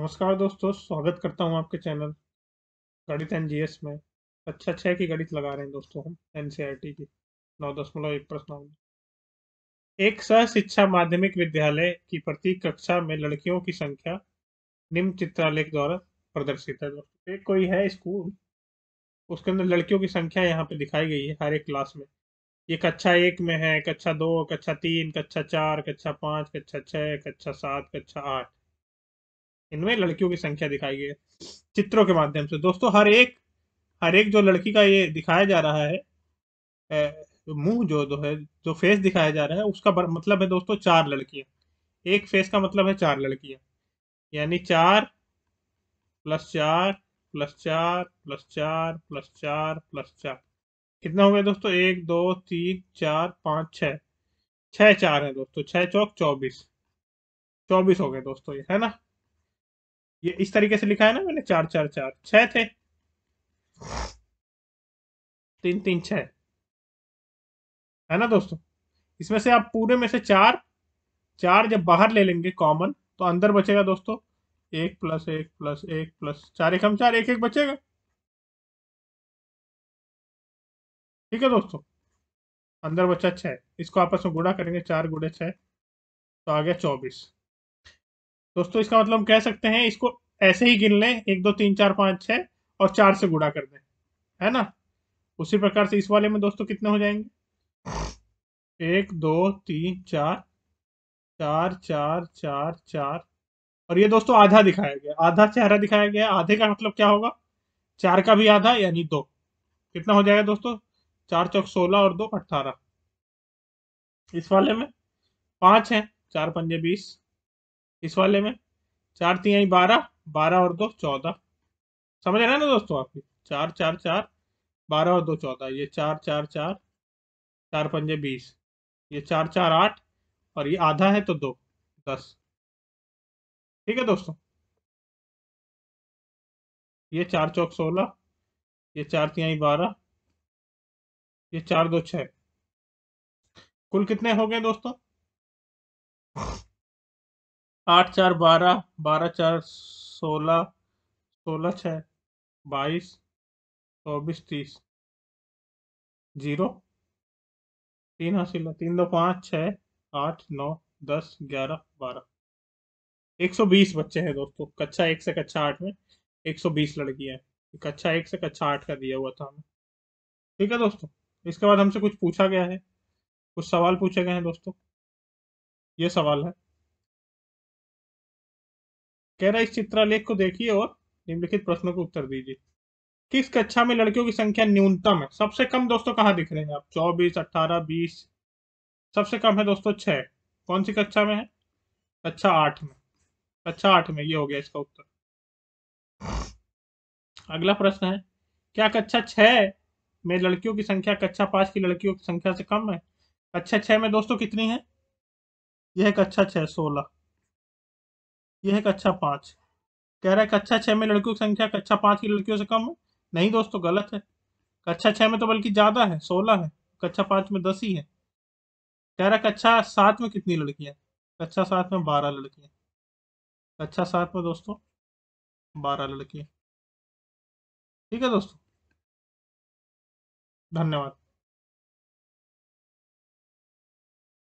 नमस्कार दोस्तों स्वागत करता हूं आपके चैनल गणित एन जी एस में अच्छा छः अच्छा की गणित लगा रहे हैं दोस्तों हम एन e की नौ दशमलव एक प्रश्न एक सह शिक्षा माध्यमिक विद्यालय की प्रत्येक कक्षा में लड़कियों की संख्या निम्न चित्रालेख द्वारा प्रदर्शित है दोस्तों एक कोई है स्कूल उसके अंदर लड़कियों की संख्या यहाँ पे दिखाई गई है हर एक क्लास में ये कक्षा एक में है कक्षा दो कक्षा तीन कक्षा चार कक्षा पाँच कक्षा छः कक्षा सात कक्षा आठ इनमें लड़कियों की संख्या दिखाई गई है चित्रों के माध्यम से दोस्तों हर एक हर एक जो लड़की का ये दिखाया जा रहा है मुंह जो जो है जो फेस दिखाया जा रहा है उसका मतलब है दोस्तों चार लड़कियां एक फेस का मतलब है चार लड़कियां यानी चार प्लस चार प्लस चार प्लस चार प्लस चार प्लस चार कितना हो गया दोस्तों एक दो तीन चार पाँच छ छः चार है दोस्तों छः चौक चौबीस चौबीस हो गए दोस्तों ये है ना ये इस तरीके से लिखा है ना मैंने चार चार चार छह थे तीन तीन छ है ना दोस्तों इसमें से आप पूरे में से चार चार जब बाहर ले लेंगे कॉमन तो अंदर बचेगा दोस्तों एक प्लस एक प्लस एक प्लस चार एक हम चार एक एक बचेगा ठीक है दोस्तों अंदर बचा छः इसको आपस में गुड़ा करेंगे चार गुड़े छ तो आ गया चौबीस दोस्तों इसका मतलब कह सकते हैं इसको ऐसे ही गिन लें एक दो तीन चार पाँच छः और चार से गुड़ा कर दें है ना उसी प्रकार से इस वाले में दोस्तों कितने हो जाएंगे एक दो तीन चार चार चार चार चार और ये दोस्तों आधा दिखाया गया आधा चेहरा दिखाया गया आधे का मतलब क्या होगा चार का भी आधा यानी दो कितना हो जाएगा दोस्तों चार चौक सोलह और दो अट्ठारह इस वाले में पांच है चार पंजे बीस इस वाले में चार तीन आई बारह बारह और दो चौदह समझ रहे हैं ना दोस्तों आपकी चार चार चार बारह और दो चौदह ये चार चार चार चार पंजे बीस ये चार चार आठ और ये आधा है तो दो दस ठीक है दोस्तों ये चार चौक सोलह ये चार तिहाई बारह ये चार दो छ कुल कितने हो गए दोस्तों आठ चार बारह बारह चार सोलह सोलह छः बाईस चौबीस तीस जीरो तीन हासिल तीन दो पाँच छः आठ नौ दस ग्यारह बारह एक सौ बीस बच्चे हैं दोस्तों कक्षा एक से कक्षा आठ में एक सौ बीस लड़की है कक्षा एक से कक्षा आठ का दिया हुआ था हमें ठीक है दोस्तों इसके बाद हमसे कुछ पूछा गया है कुछ सवाल पूछे गए हैं दोस्तों ये सवाल है कह रहा है इस चित्रालेख को देखिए और निम्नलिखित प्रश्नों को उत्तर दीजिए किस कक्षा में लड़कियों की संख्या न्यूनतम है सबसे कम दोस्तों कहाँ दिख रहे हैं आप चौबीस अट्ठारह बीस सबसे कम है दोस्तों छः कौन सी कक्षा में है कक्षा आठ में कक्षा आठ में ये हो गया इसका उत्तर अगला प्रश्न है क्या कक्षा छः में लड़कियों की संख्या कक्षा पाँच की लड़कियों की संख्या से कम है कक्षा छः में दोस्तों कितनी है यह कक्षा छः सोलह यह है कक्षा पाँच कह रहा है कक्षा छः में लड़कियों की संख्या कक्षा पाँच की लड़कियों से कम है नहीं दोस्तों गलत है कक्षा छः में तो बल्कि ज़्यादा है सोलह है कक्षा पाँच में दस ही है कह रहा है कक्षा सात में कितनी लड़कियाँ कक्षा सात में बारह लड़कियाँ कक्षा सात में दोस्तों बारह लड़कियाँ ठीक है दोस्तों धन्यवाद